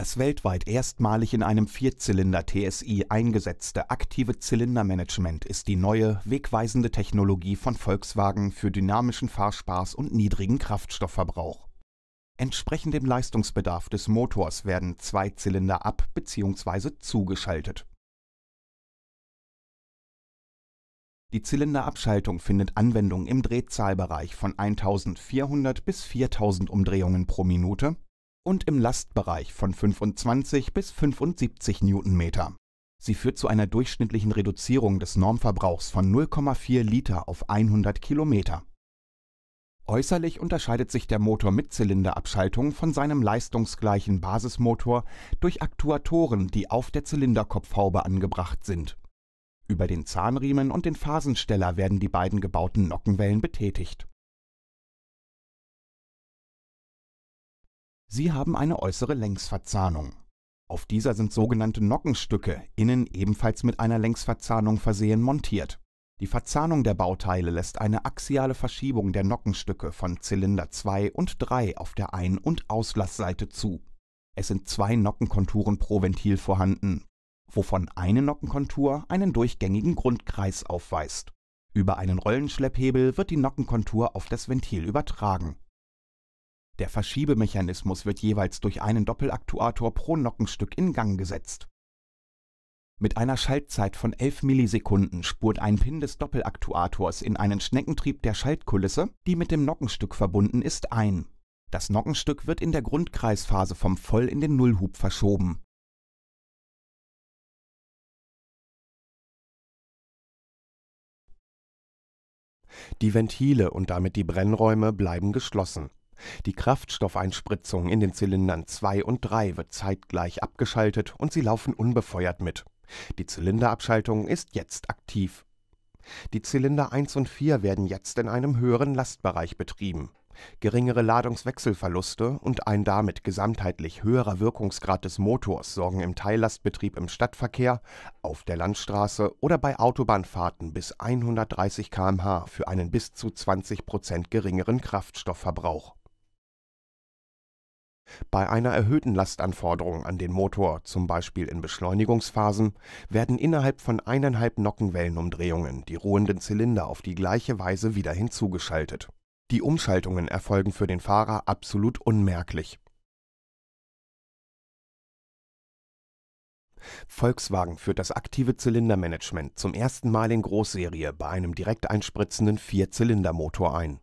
Das weltweit erstmalig in einem Vierzylinder TSI eingesetzte aktive Zylindermanagement ist die neue, wegweisende Technologie von Volkswagen für dynamischen Fahrspaß und niedrigen Kraftstoffverbrauch. Entsprechend dem Leistungsbedarf des Motors werden zwei Zylinder ab- bzw. zugeschaltet. Die Zylinderabschaltung findet Anwendung im Drehzahlbereich von 1400 bis 4000 Umdrehungen pro Minute und im Lastbereich von 25 bis 75 Newtonmeter. Sie führt zu einer durchschnittlichen Reduzierung des Normverbrauchs von 0,4 Liter auf 100 Kilometer. Äußerlich unterscheidet sich der Motor mit Zylinderabschaltung von seinem leistungsgleichen Basismotor durch Aktuatoren, die auf der Zylinderkopfhaube angebracht sind. Über den Zahnriemen und den Phasensteller werden die beiden gebauten Nockenwellen betätigt Sie haben eine äußere Längsverzahnung. Auf dieser sind sogenannte Nockenstücke, innen ebenfalls mit einer Längsverzahnung versehen, montiert. Die Verzahnung der Bauteile lässt eine axiale Verschiebung der Nockenstücke von Zylinder 2 und 3 auf der Ein- und Auslassseite zu. Es sind zwei Nockenkonturen pro Ventil vorhanden, wovon eine Nockenkontur einen durchgängigen Grundkreis aufweist. Über einen Rollenschlepphebel wird die Nockenkontur auf das Ventil übertragen der Verschiebemechanismus wird jeweils durch einen Doppelaktuator pro Nockenstück in Gang gesetzt. Mit einer Schaltzeit von 11 Millisekunden spurt ein Pin des Doppelaktuators in einen Schneckentrieb der Schaltkulisse, die mit dem Nockenstück verbunden ist, ein. Das Nockenstück wird in der Grundkreisphase vom Voll- in den Nullhub verschoben. Die Ventile und damit die Brennräume bleiben geschlossen. Die Kraftstoffeinspritzung in den Zylindern 2 und 3 wird zeitgleich abgeschaltet und sie laufen unbefeuert mit. Die Zylinderabschaltung ist jetzt aktiv. Die Zylinder 1 und 4 werden jetzt in einem höheren Lastbereich betrieben. Geringere Ladungswechselverluste und ein damit gesamtheitlich höherer Wirkungsgrad des Motors sorgen im Teillastbetrieb im Stadtverkehr, auf der Landstraße oder bei Autobahnfahrten bis 130 km/h für einen bis zu 20 Prozent geringeren Kraftstoffverbrauch. Bei einer erhöhten Lastanforderung an den Motor, zum Beispiel in Beschleunigungsphasen, werden innerhalb von eineinhalb Nockenwellenumdrehungen die ruhenden Zylinder auf die gleiche Weise wieder hinzugeschaltet. Die Umschaltungen erfolgen für den Fahrer absolut unmerklich. Volkswagen führt das aktive Zylindermanagement zum ersten Mal in Großserie bei einem direkt einspritzenden Vierzylindermotor ein